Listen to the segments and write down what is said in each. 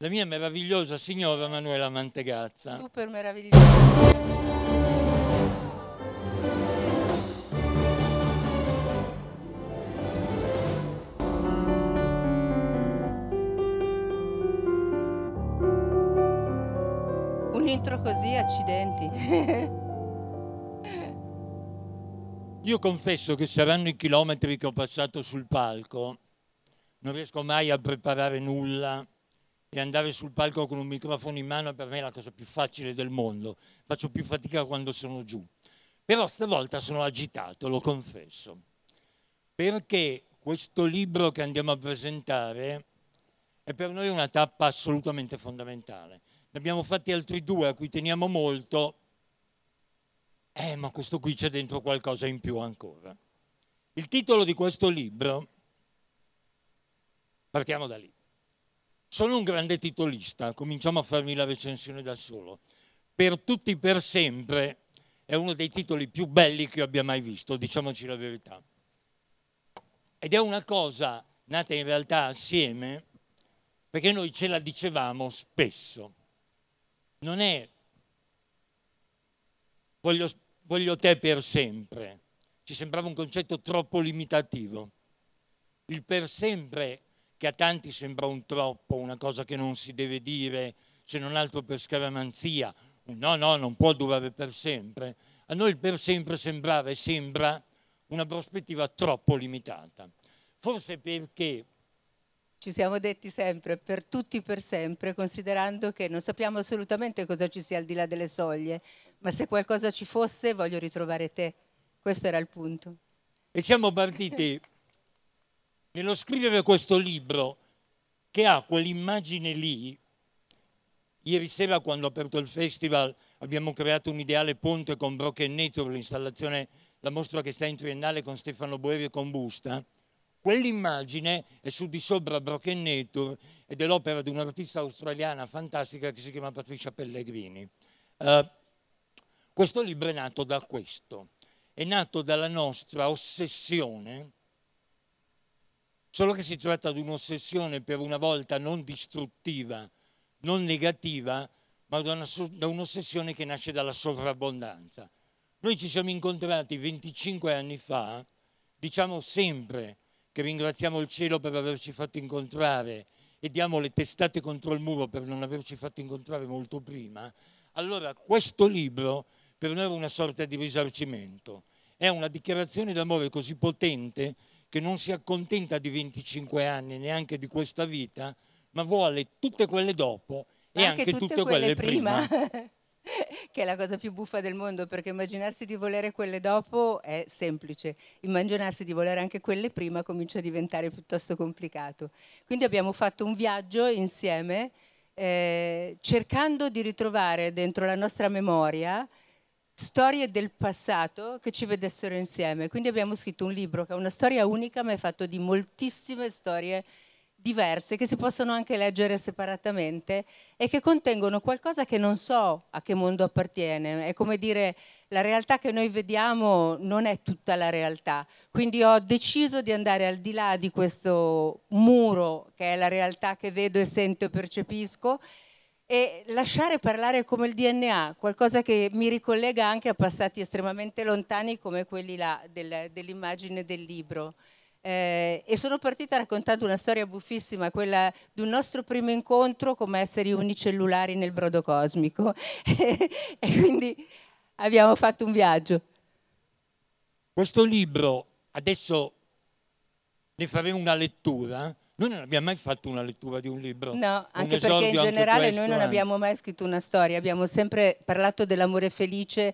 la mia meravigliosa signora Manuela Mantegazza. Super meravigliosa. Un intro così, accidenti. Io confesso che saranno i chilometri che ho passato sul palco, non riesco mai a preparare nulla, e andare sul palco con un microfono in mano per me è la cosa più facile del mondo, faccio più fatica quando sono giù. Però stavolta sono agitato, lo confesso, perché questo libro che andiamo a presentare è per noi una tappa assolutamente fondamentale. Ne abbiamo fatti altri due a cui teniamo molto, eh, ma questo qui c'è dentro qualcosa in più ancora. Il titolo di questo libro, partiamo da lì, sono un grande titolista, cominciamo a farmi la recensione da solo. Per tutti per sempre è uno dei titoli più belli che io abbia mai visto, diciamoci la verità. Ed è una cosa nata in realtà assieme perché noi ce la dicevamo spesso. Non è voglio, voglio te per sempre, ci sembrava un concetto troppo limitativo. Il per sempre che a tanti sembra un troppo, una cosa che non si deve dire, se non altro per scaramanzia, no, no, non può durare per sempre, a noi il per sempre sembrava e sembra una prospettiva troppo limitata. Forse perché... Ci siamo detti sempre per tutti per sempre, considerando che non sappiamo assolutamente cosa ci sia al di là delle soglie, ma se qualcosa ci fosse voglio ritrovare te. Questo era il punto. E siamo partiti nello scrivere questo libro che ha quell'immagine lì, ieri sera quando ho aperto il festival abbiamo creato un ideale ponte con Broken Nature, l'installazione, la mostra che sta in triennale con Stefano Boeri e con Busta, quell'immagine è su di sopra Broken Nature ed è l'opera di un'artista australiana fantastica che si chiama Patricia Pellegrini. Uh, questo libro è nato da questo, è nato dalla nostra ossessione solo che si tratta di un'ossessione per una volta non distruttiva, non negativa, ma da un'ossessione che nasce dalla sovrabbondanza. Noi ci siamo incontrati 25 anni fa, diciamo sempre che ringraziamo il cielo per averci fatto incontrare e diamo le testate contro il muro per non averci fatto incontrare molto prima, allora questo libro per noi era una sorta di risarcimento, è una dichiarazione d'amore così potente che non si accontenta di 25 anni, neanche di questa vita, ma vuole tutte quelle dopo e anche, anche tutte, tutte, quelle, quelle prima. prima. che è la cosa più buffa del mondo, perché immaginarsi di volere quelle dopo è semplice, immaginarsi di volere anche quelle prima comincia a diventare piuttosto complicato. Quindi abbiamo fatto un viaggio insieme eh, cercando di ritrovare dentro la nostra memoria storie del passato che ci vedessero insieme. Quindi abbiamo scritto un libro che è una storia unica ma è fatto di moltissime storie diverse che si possono anche leggere separatamente e che contengono qualcosa che non so a che mondo appartiene. È come dire la realtà che noi vediamo non è tutta la realtà. Quindi ho deciso di andare al di là di questo muro che è la realtà che vedo e sento e percepisco e lasciare parlare come il DNA, qualcosa che mi ricollega anche a passati estremamente lontani come quelli là del, dell'immagine del libro. Eh, e sono partita raccontando una storia buffissima, quella di un nostro primo incontro come esseri unicellulari nel brodo cosmico. e quindi abbiamo fatto un viaggio. Questo libro, adesso ne faremo una lettura, noi non abbiamo mai fatto una lettura di un libro. No, anche perché in generale questo, noi non eh. abbiamo mai scritto una storia, abbiamo sempre parlato dell'amore felice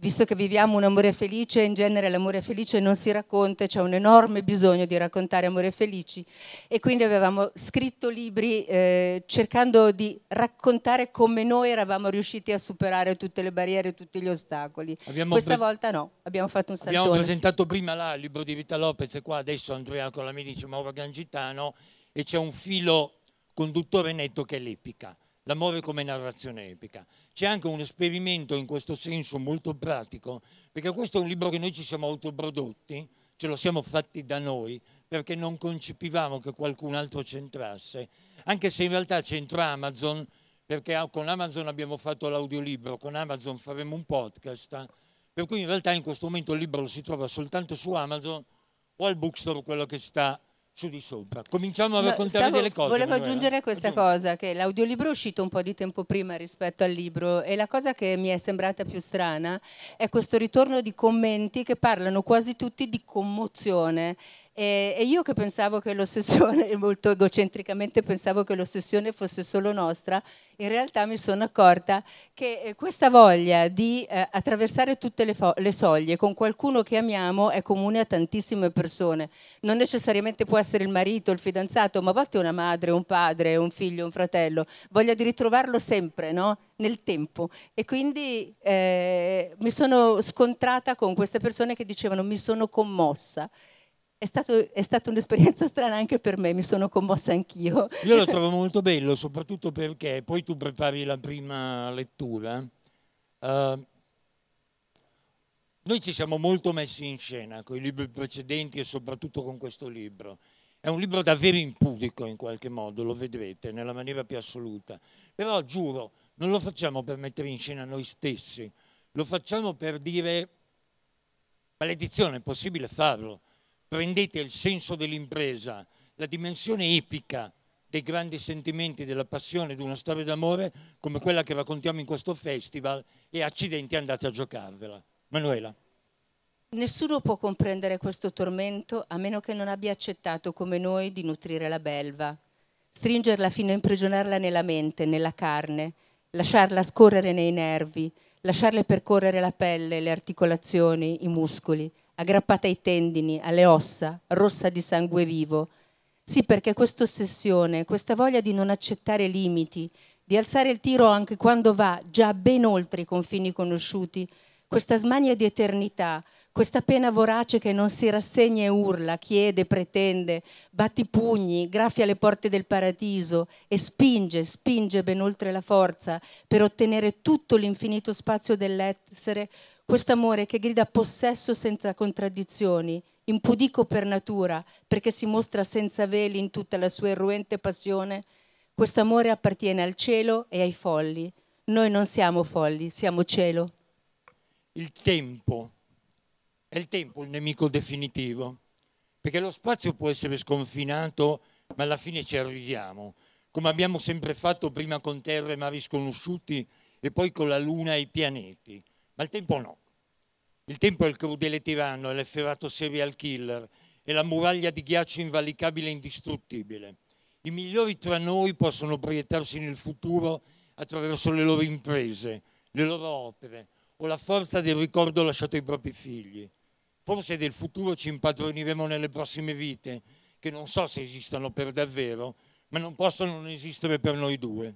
visto che viviamo un amore felice, in genere l'amore felice non si racconta, c'è un enorme bisogno di raccontare amore felici e quindi avevamo scritto libri eh, cercando di raccontare come noi eravamo riusciti a superare tutte le barriere, tutti gli ostacoli. Abbiamo Questa volta no, abbiamo fatto un saltone. Abbiamo presentato prima là il libro di Vita Lopez e qua adesso Andrea Colamini dice Mauro Gangitano e c'è un filo conduttore netto che è l'epica l'amore come narrazione epica. C'è anche un esperimento in questo senso molto pratico, perché questo è un libro che noi ci siamo autoprodotti, ce lo siamo fatti da noi, perché non concepivamo che qualcun altro c'entrasse, anche se in realtà c'entra Amazon, perché con Amazon abbiamo fatto l'audiolibro, con Amazon faremo un podcast, per cui in realtà in questo momento il libro lo si trova soltanto su Amazon o al bookstore quello che sta su di sopra. Cominciamo a raccontare stavo, delle cose. Volevo Manuela. aggiungere questa Aggiungo. cosa, che l'audiolibro è uscito un po' di tempo prima rispetto al libro e la cosa che mi è sembrata più strana è questo ritorno di commenti che parlano quasi tutti di commozione e, e io che pensavo che l'ossessione, molto egocentricamente pensavo che l'ossessione fosse solo nostra, in realtà mi sono accorta che eh, questa voglia di eh, attraversare tutte le, le soglie con qualcuno che amiamo è comune a tantissime persone. Non necessariamente può essere il marito, il fidanzato, ma a volte una madre, un padre, un figlio, un fratello. Voglia di ritrovarlo sempre, no? nel tempo e quindi eh, mi sono scontrata con queste persone che dicevano mi sono commossa è, stato, è, stata un'esperienza strana anche per me, mi sono commossa anch'io. Io lo trovo molto bello, soprattutto perché poi tu prepari la prima lettura. Uh, noi ci siamo molto messi in scena con i libri precedenti e soprattutto con questo libro. È un libro davvero impudico in qualche modo, lo vedrete, nella maniera più assoluta. Però giuro, non lo facciamo per mettere in scena noi stessi, lo facciamo per dire maledizione, è possibile farlo prendete il senso dell'impresa, la dimensione epica dei grandi sentimenti, della passione di una storia d'amore come quella che raccontiamo in questo festival e accidenti andate a giocarvela. Manuela. Nessuno può comprendere questo tormento a meno che non abbia accettato come noi di nutrire la belva, stringerla fino a imprigionarla nella mente, nella carne, lasciarla scorrere nei nervi, lasciarle percorrere la pelle, le articolazioni, i muscoli, aggrappata ai tendini, alle ossa, rossa di sangue vivo. Sì, perché questa ossessione, questa voglia di non accettare limiti, di alzare il tiro anche quando va già ben oltre i confini conosciuti, questa smania di eternità, questa pena vorace che non si rassegna e urla, chiede, pretende, batti pugni, graffia le porte del paradiso e spinge, spinge ben oltre la forza per ottenere tutto l'infinito spazio dell'essere questo amore che grida possesso senza contraddizioni, impudico per natura, perché si mostra senza veli in tutta la sua erruente passione, questo amore appartiene al cielo e ai folli. Noi non siamo folli, siamo cielo. Il tempo è il tempo il nemico definitivo, perché lo spazio può essere sconfinato, ma alla fine ci arriviamo, come abbiamo sempre fatto prima con terre e mari sconosciuti e poi con la luna e i pianeti ma il tempo no. Il tempo è il crudele tiranno, è l'efferato serial killer, è la muraglia di ghiaccio invalicabile e indistruttibile. I migliori tra noi possono proiettarsi nel futuro attraverso le loro imprese, le loro opere o la forza del ricordo lasciato ai propri figli. Forse del futuro ci impadroniremo nelle prossime vite, che non so se esistano per davvero, ma non possono non esistere per noi due.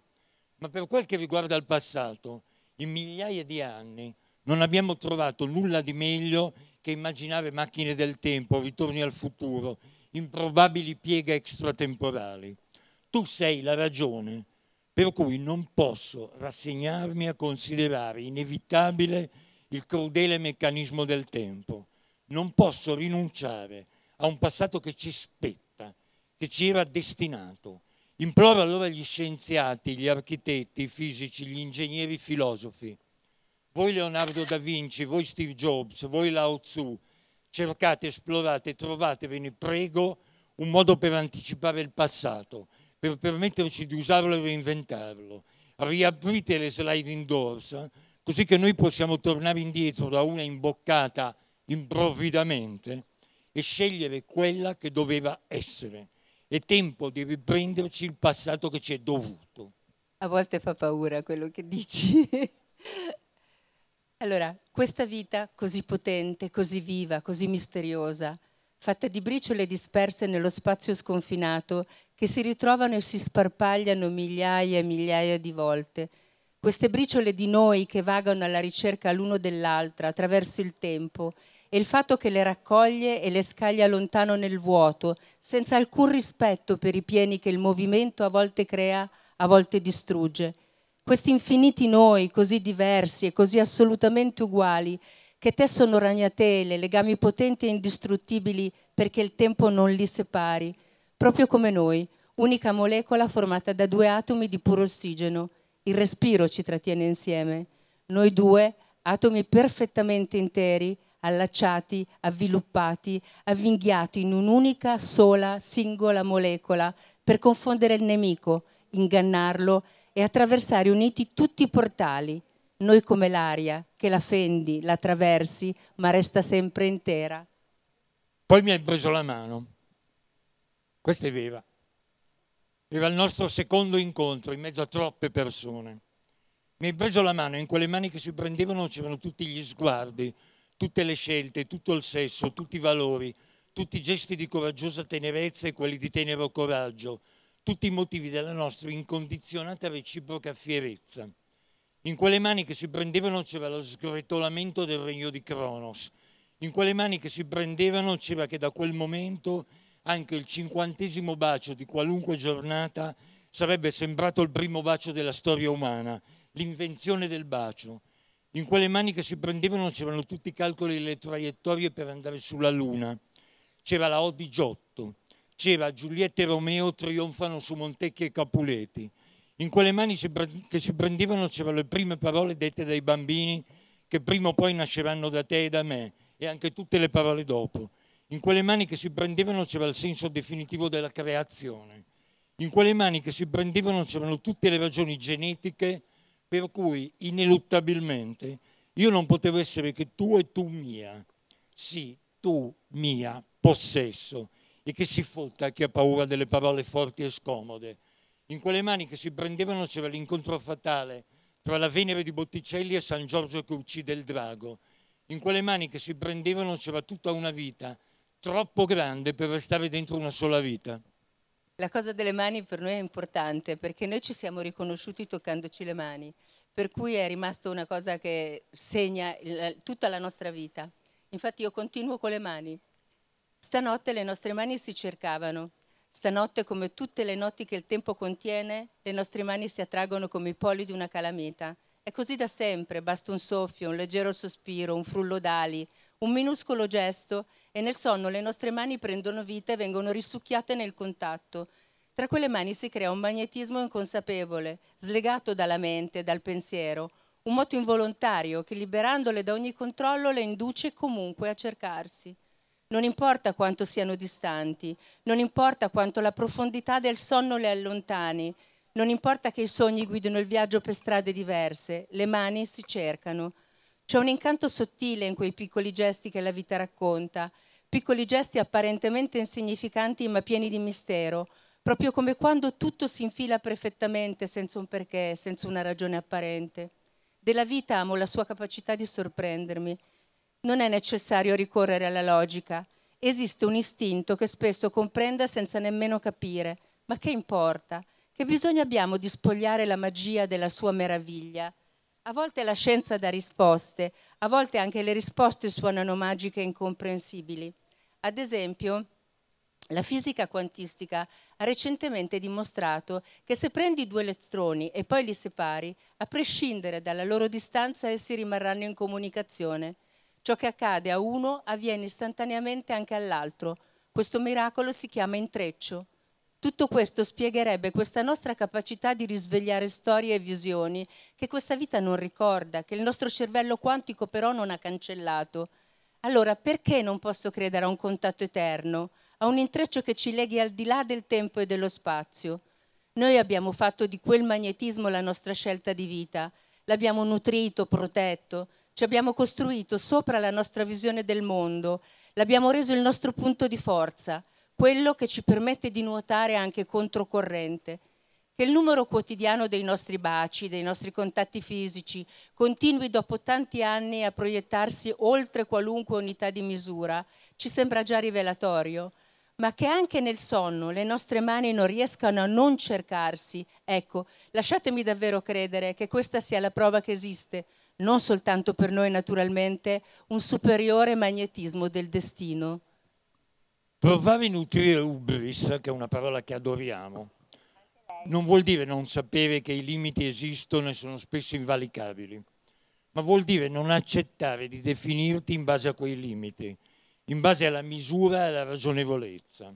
Ma per quel che riguarda il passato, in migliaia di anni non abbiamo trovato nulla di meglio che immaginare macchine del tempo, ritorni al futuro, improbabili pieghe extratemporali. Tu sei la ragione per cui non posso rassegnarmi a considerare inevitabile il crudele meccanismo del tempo. Non posso rinunciare a un passato che ci spetta, che ci era destinato. Imploro allora gli scienziati, gli architetti, i fisici, gli ingegneri, i filosofi voi Leonardo da Vinci, voi Steve Jobs, voi Lao Tzu, cercate, esplorate, trovate, ve ne prego, un modo per anticipare il passato, per permetterci di usarlo e reinventarlo. Riaprite le slide indoors, così che noi possiamo tornare indietro da una imboccata improvvidamente e scegliere quella che doveva essere. È tempo di riprenderci il passato che ci è dovuto. A volte fa paura quello che dici. Allora, questa vita così potente, così viva, così misteriosa, fatta di briciole disperse nello spazio sconfinato, che si ritrovano e si sparpagliano migliaia e migliaia di volte, queste briciole di noi che vagano alla ricerca l'uno dell'altra attraverso il tempo e il fatto che le raccoglie e le scaglia lontano nel vuoto, senza alcun rispetto per i pieni che il movimento a volte crea, a volte distrugge questi infiniti noi così diversi e così assolutamente uguali, che te sono ragnatele, legami potenti e indistruttibili perché il tempo non li separi, proprio come noi, unica molecola formata da due atomi di puro ossigeno. Il respiro ci trattiene insieme. Noi due, atomi perfettamente interi, allacciati, avviluppati, avvinghiati in un'unica sola singola molecola per confondere il nemico, ingannarlo e attraversare uniti tutti i portali, noi come l'aria che la fendi, la attraversi, ma resta sempre intera. Poi mi hai preso la mano. Questa è Viva. Era il nostro secondo incontro in mezzo a troppe persone. Mi hai preso la mano e in quelle mani che si prendevano c'erano tutti gli sguardi, tutte le scelte, tutto il sesso, tutti i valori, tutti i gesti di coraggiosa tenerezza e quelli di tenero coraggio, tutti i motivi della nostra incondizionata reciproca fierezza. In quelle mani che si prendevano c'era lo sgretolamento del regno di Cronos, in quelle mani che si prendevano c'era che da quel momento anche il cinquantesimo bacio di qualunque giornata sarebbe sembrato il primo bacio della storia umana, l'invenzione del bacio. In quelle mani che si prendevano c'erano tutti i calcoli e le traiettorie per andare sulla Luna. C'era la O di Giotto c'era Giulietta e Romeo trionfano su Montecchi e Capuleti. In quelle mani che si prendevano c'erano le prime parole dette dai bambini che prima o poi nasceranno da te e da me e anche tutte le parole dopo. In quelle mani che si prendevano c'era il senso definitivo della creazione. In quelle mani che si prendevano c'erano tutte le ragioni genetiche per cui ineluttabilmente io non potevo essere che tu e tu mia. Sì, tu mia, possesso e che si fotta chi ha paura delle parole forti e scomode. In quelle mani che si prendevano c'era l'incontro fatale tra la Venere di Botticelli e San Giorgio che uccide il drago. In quelle mani che si prendevano c'era tutta una vita, troppo grande per restare dentro una sola vita. La cosa delle mani per noi è importante perché noi ci siamo riconosciuti toccandoci le mani, per cui è rimasta una cosa che segna tutta la nostra vita. Infatti io continuo con le mani, Stanotte le nostre mani si cercavano. Stanotte, come tutte le notti che il tempo contiene, le nostre mani si attraggono come i poli di una calamita. È così da sempre, basta un soffio, un leggero sospiro, un frullo d'ali, un minuscolo gesto e nel sonno le nostre mani prendono vita e vengono risucchiate nel contatto. Tra quelle mani si crea un magnetismo inconsapevole, slegato dalla mente, dal pensiero, un moto involontario che liberandole da ogni controllo le induce comunque a cercarsi non importa quanto siano distanti, non importa quanto la profondità del sonno le allontani, non importa che i sogni guidino il viaggio per strade diverse, le mani si cercano. C'è un incanto sottile in quei piccoli gesti che la vita racconta, piccoli gesti apparentemente insignificanti ma pieni di mistero, proprio come quando tutto si infila perfettamente senza un perché, senza una ragione apparente. Della vita amo la sua capacità di sorprendermi, non è necessario ricorrere alla logica. Esiste un istinto che spesso comprende senza nemmeno capire. Ma che importa? Che bisogno abbiamo di spogliare la magia della sua meraviglia? A volte la scienza dà risposte, a volte anche le risposte suonano magiche e incomprensibili. Ad esempio, la fisica quantistica ha recentemente dimostrato che se prendi due elettroni e poi li separi, a prescindere dalla loro distanza, essi rimarranno in comunicazione. Ciò che accade a uno avviene istantaneamente anche all'altro. Questo miracolo si chiama intreccio. Tutto questo spiegherebbe questa nostra capacità di risvegliare storie e visioni che questa vita non ricorda, che il nostro cervello quantico però non ha cancellato. Allora perché non posso credere a un contatto eterno, a un intreccio che ci leghi al di là del tempo e dello spazio? Noi abbiamo fatto di quel magnetismo la nostra scelta di vita, l'abbiamo nutrito, protetto, ci abbiamo costruito sopra la nostra visione del mondo, l'abbiamo reso il nostro punto di forza, quello che ci permette di nuotare anche controcorrente. Che il numero quotidiano dei nostri baci, dei nostri contatti fisici, continui dopo tanti anni a proiettarsi oltre qualunque unità di misura, ci sembra già rivelatorio, ma che anche nel sonno le nostre mani non riescano a non cercarsi. Ecco, lasciatemi davvero credere che questa sia la prova che esiste non soltanto per noi naturalmente, un superiore magnetismo del destino. Provare a nutrire ubris, che è una parola che adoriamo, non vuol dire non sapere che i limiti esistono e sono spesso invalicabili, ma vuol dire non accettare di definirti in base a quei limiti, in base alla misura e alla ragionevolezza.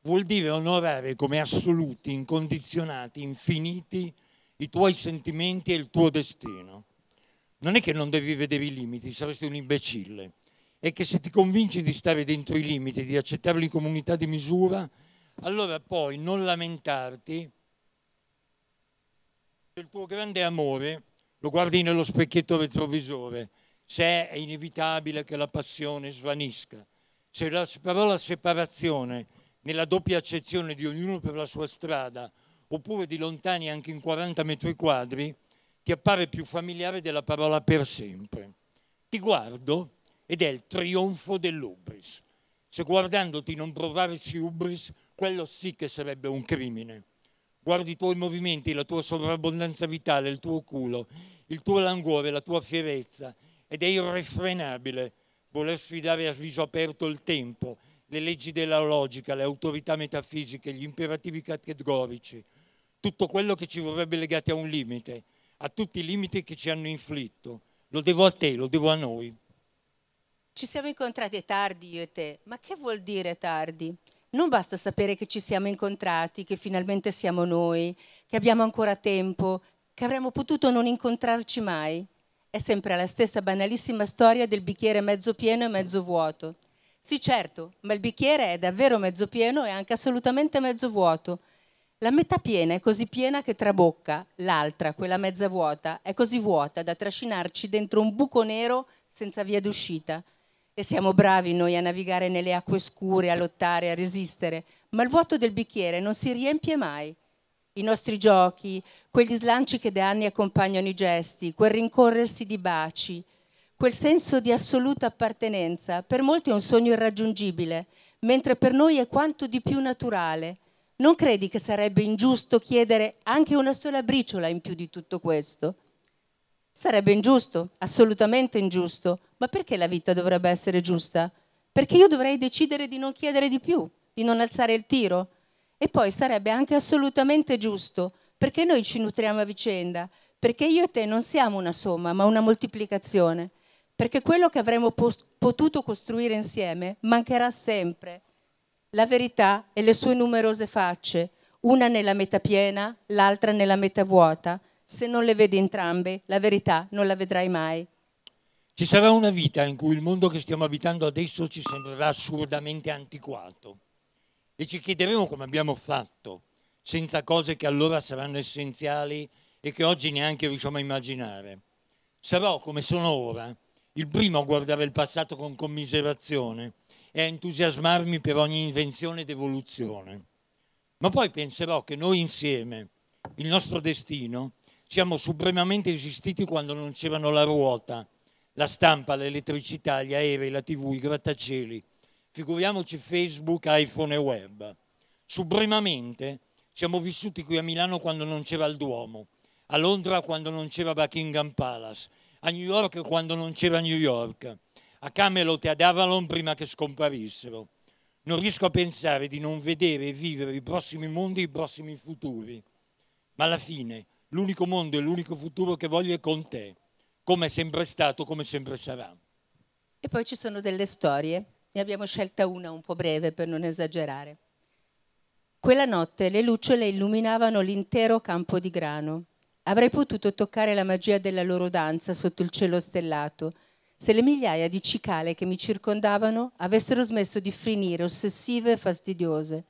Vuol dire onorare come assoluti, incondizionati, infiniti i tuoi sentimenti e il tuo destino non è che non devi vedere i limiti, saresti un imbecille, è che se ti convinci di stare dentro i limiti, di accettarli in comunità di misura, allora poi non lamentarti il tuo grande amore, lo guardi nello specchietto retrovisore, se è inevitabile che la passione svanisca, se la parola separazione, nella doppia accezione di ognuno per la sua strada, oppure di lontani anche in 40 metri quadri, ti appare più familiare della parola per sempre. Ti guardo ed è il trionfo dell'ubris. Se guardandoti non provarsi ubris, quello sì che sarebbe un crimine. Guardi i tuoi movimenti, la tua sovrabbondanza vitale, il tuo culo, il tuo languore, la tua fierezza ed è irrefrenabile voler sfidare a viso aperto il tempo, le leggi della logica, le autorità metafisiche, gli imperativi categorici, tutto quello che ci vorrebbe legati a un limite a tutti i limiti che ci hanno inflitto. Lo devo a te, lo devo a noi. Ci siamo incontrati tardi io e te, ma che vuol dire tardi? Non basta sapere che ci siamo incontrati, che finalmente siamo noi, che abbiamo ancora tempo, che avremmo potuto non incontrarci mai. È sempre la stessa banalissima storia del bicchiere mezzo pieno e mezzo vuoto. Sì, certo, ma il bicchiere è davvero mezzo pieno e anche assolutamente mezzo vuoto. La metà piena è così piena che trabocca, l'altra, quella mezza vuota, è così vuota da trascinarci dentro un buco nero senza via d'uscita. E siamo bravi noi a navigare nelle acque scure, a lottare, a resistere, ma il vuoto del bicchiere non si riempie mai. I nostri giochi, quegli slanci che da anni accompagnano i gesti, quel rincorrersi di baci, quel senso di assoluta appartenenza, per molti è un sogno irraggiungibile, mentre per noi è quanto di più naturale non credi che sarebbe ingiusto chiedere anche una sola briciola in più di tutto questo? Sarebbe ingiusto, assolutamente ingiusto, ma perché la vita dovrebbe essere giusta? Perché io dovrei decidere di non chiedere di più, di non alzare il tiro. E poi sarebbe anche assolutamente giusto, perché noi ci nutriamo a vicenda, perché io e te non siamo una somma, ma una moltiplicazione, perché quello che avremmo potuto costruire insieme mancherà sempre la verità e le sue numerose facce, una nella metà piena, l'altra nella metà vuota. Se non le vedi entrambe, la verità non la vedrai mai. Ci sarà una vita in cui il mondo che stiamo abitando adesso ci sembrerà assurdamente antiquato e ci chiederemo come abbiamo fatto senza cose che allora saranno essenziali e che oggi neanche riusciamo a immaginare. Sarò, come sono ora, il primo a guardare il passato con commiserazione e a entusiasmarmi per ogni invenzione ed evoluzione. Ma poi penserò che noi insieme, il nostro destino, siamo supremamente esistiti quando non c'erano la ruota, la stampa, l'elettricità, gli aerei, la tv, i grattacieli. Figuriamoci Facebook, iPhone e web. Supremamente siamo vissuti qui a Milano quando non c'era il Duomo, a Londra quando non c'era Buckingham Palace, a New York quando non c'era New York a Camelot e ad Avalon prima che scomparissero. Non riesco a pensare di non vedere e vivere i prossimi mondi e i prossimi futuri. Ma alla fine, l'unico mondo e l'unico futuro che voglio è con te, come è sempre stato, come sempre sarà. E poi ci sono delle storie, ne abbiamo scelta una un po' breve per non esagerare. Quella notte le lucciole illuminavano l'intero campo di grano. Avrei potuto toccare la magia della loro danza sotto il cielo stellato se le migliaia di cicale che mi circondavano avessero smesso di frinire ossessive e fastidiose.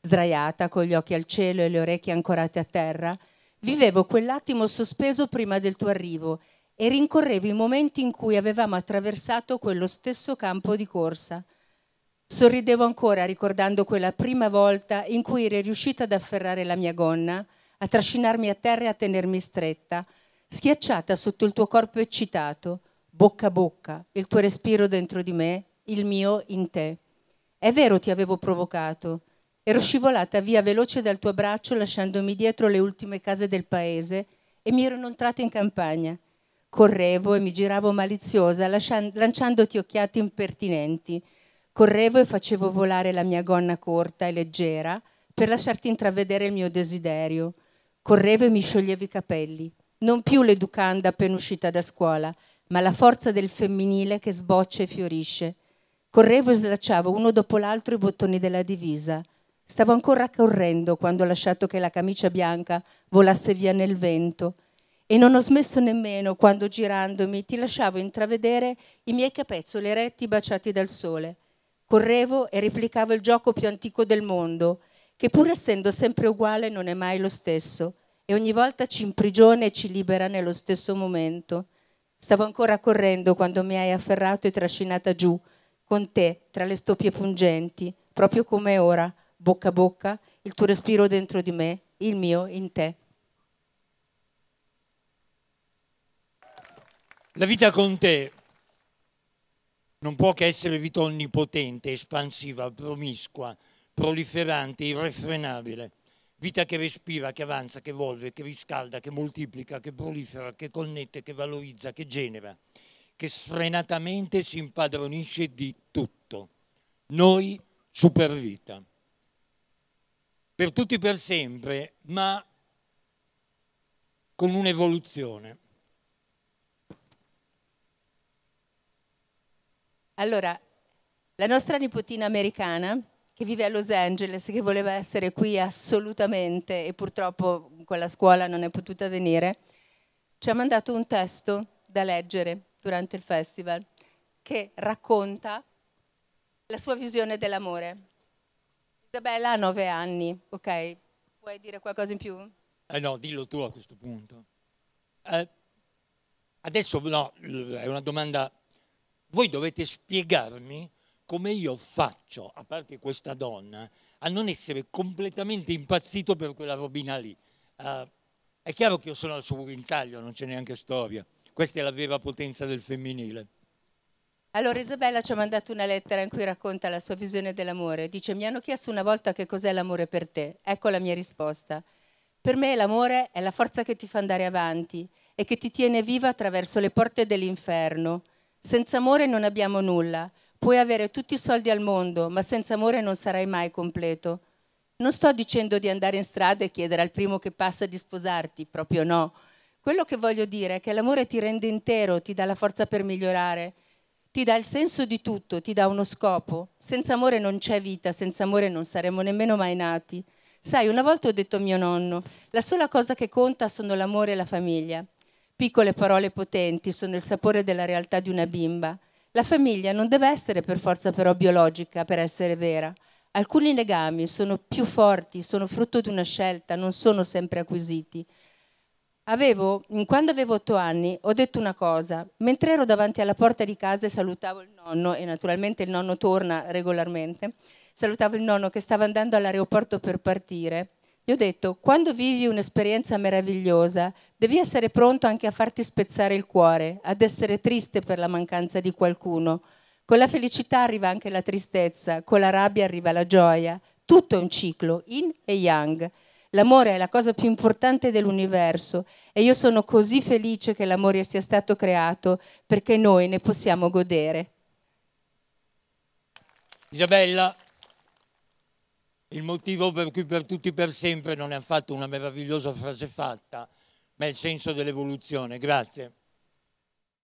Sdraiata, con gli occhi al cielo e le orecchie ancorate a terra, vivevo quell'attimo sospeso prima del tuo arrivo e rincorrevo i momenti in cui avevamo attraversato quello stesso campo di corsa. Sorridevo ancora ricordando quella prima volta in cui eri riuscita ad afferrare la mia gonna, a trascinarmi a terra e a tenermi stretta, schiacciata sotto il tuo corpo eccitato, bocca a bocca, il tuo respiro dentro di me, il mio in te. È vero ti avevo provocato. Ero scivolata via veloce dal tuo braccio lasciandomi dietro le ultime case del paese e mi ero inoltrata in campagna. Correvo e mi giravo maliziosa, lanciandoti occhiate impertinenti. Correvo e facevo volare la mia gonna corta e leggera per lasciarti intravedere il mio desiderio. Correvo e mi scioglievi i capelli, non più l'educanda appena uscita da scuola, ma la forza del femminile che sboccia e fiorisce. Correvo e slacciavo uno dopo l'altro i bottoni della divisa. Stavo ancora correndo quando ho lasciato che la camicia bianca volasse via nel vento e non ho smesso nemmeno quando girandomi ti lasciavo intravedere i miei capezzoli eretti baciati dal sole. Correvo e replicavo il gioco più antico del mondo, che pur essendo sempre uguale non è mai lo stesso e ogni volta ci imprigiona e ci libera nello stesso momento. Stavo ancora correndo quando mi hai afferrato e trascinata giù, con te, tra le stoppie pungenti, proprio come ora, bocca a bocca, il tuo respiro dentro di me, il mio in te. La vita con te non può che essere vita onnipotente, espansiva, promiscua, proliferante, irrefrenabile vita che respira, che avanza, che evolve, che riscalda, che moltiplica, che prolifera, che connette, che valorizza, che genera, che sfrenatamente si impadronisce di tutto. Noi supervita. Per tutti per sempre, ma con un'evoluzione. Allora, la nostra nipotina americana che vive a Los Angeles, che voleva essere qui assolutamente e purtroppo con la scuola non è potuta venire, ci ha mandato un testo da leggere durante il festival che racconta la sua visione dell'amore. Isabella ha nove anni, ok? Vuoi dire qualcosa in più? Eh no, dillo tu a questo punto. Eh, adesso no, è una domanda. Voi dovete spiegarmi come io faccio, a parte questa donna, a non essere completamente impazzito per quella robina lì? Uh, è chiaro che io sono al suo guinzaglio, non c'è neanche storia. Questa è la vera potenza del femminile. Allora Isabella ci ha mandato una lettera in cui racconta la sua visione dell'amore. Dice mi hanno chiesto una volta che cos'è l'amore per te. Ecco la mia risposta. Per me l'amore è la forza che ti fa andare avanti e che ti tiene viva attraverso le porte dell'inferno. Senza amore non abbiamo nulla Puoi avere tutti i soldi al mondo, ma senza amore non sarai mai completo. Non sto dicendo di andare in strada e chiedere al primo che passa di sposarti, proprio no. Quello che voglio dire è che l'amore ti rende intero, ti dà la forza per migliorare, ti dà il senso di tutto, ti dà uno scopo. Senza amore non c'è vita, senza amore non saremmo nemmeno mai nati. Sai, una volta ho detto a mio nonno, la sola cosa che conta sono l'amore e la famiglia. Piccole parole potenti sono il sapore della realtà di una bimba. La famiglia non deve essere per forza però biologica per essere vera. Alcuni legami sono più forti, sono frutto di una scelta, non sono sempre acquisiti. Avevo, quando avevo otto anni ho detto una cosa, mentre ero davanti alla porta di casa e salutavo il nonno, e naturalmente il nonno torna regolarmente, salutavo il nonno che stava andando all'aeroporto per partire, gli ho detto, quando vivi un'esperienza meravigliosa, devi essere pronto anche a farti spezzare il cuore, ad essere triste per la mancanza di qualcuno. Con la felicità arriva anche la tristezza, con la rabbia arriva la gioia. Tutto è un ciclo, yin e yang. L'amore è la cosa più importante dell'universo e io sono così felice che l'amore sia stato creato perché noi ne possiamo godere. Isabella, il motivo per cui per tutti per sempre non è affatto una meravigliosa frase fatta, ma è il senso dell'evoluzione. Grazie.